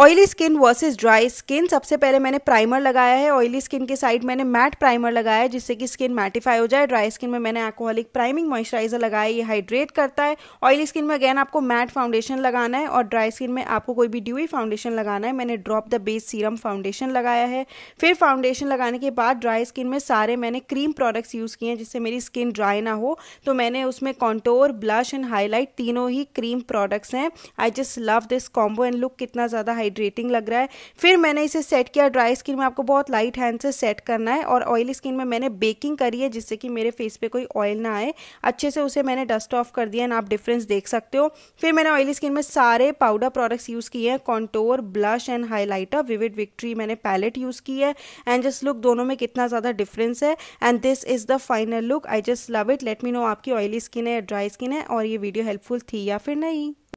oily skin versus dry skin सबसे पहले मैंने प्राइमर लगाया है ऑयली स्किन के साइड मैंने मैट प्राइमर लगाया है जिससे कि स्किन मैटिफाई हो जाए ड्राई स्किन में मैंने एल्कोहलिक प्राइमिंग मॉइस्चराइजर लगाया ये हाइड्रेट करता है ऑयली स्किन में अगेन आपको मैट फाउंडेशन लगाना है और ड्राई स्किन में आपको कोई भी ड्यूई फाउंडेशन लगाना है मैंने drop the base serum foundation लगाया है फिर फाउंडेशन लगाने के बाद ड्राई स्किन में सारे मैंने क्रीम प्रोडक्ट्स यूज़ किए हैं जिससे मेरी स्किन ड्राई ना हो तो मैंने उसमें कॉन्टोर ब्लश एंड हाईलाइट तीनों ही क्रीम प्रोडक्ट्स हैं I just love this combo and look कितना ज़्यादा हाई हाइड्रेटिंग लग रहा है फिर मैंने इसे सेट किया ड्राई स्किन में आपको बहुत लाइट हैंड से सेट करना है और ऑयली स्किन में मैंने बेकिंग करी है जिससे कि मेरे फेस पे कोई ऑयल ना आए अच्छे से उसे मैंने डस्ट ऑफ कर दिया एंड आप डिफरेंस देख सकते हो फिर मैंने ऑयली स्किन में सारे पाउडर प्रोडक्ट्स यूज़ किए हैं contour blush and highlighter vivid victory मैंने पैलेट यूज़ की है एंड जस्ट लुक दोनों में कितना ज़्यादा डिफरेंस है and this is the final look I just love it let me know आपकी ऑयली स्किन है ड्राई स्किन है और ये वीडियो हेल्पफुल थी या फिर नहीं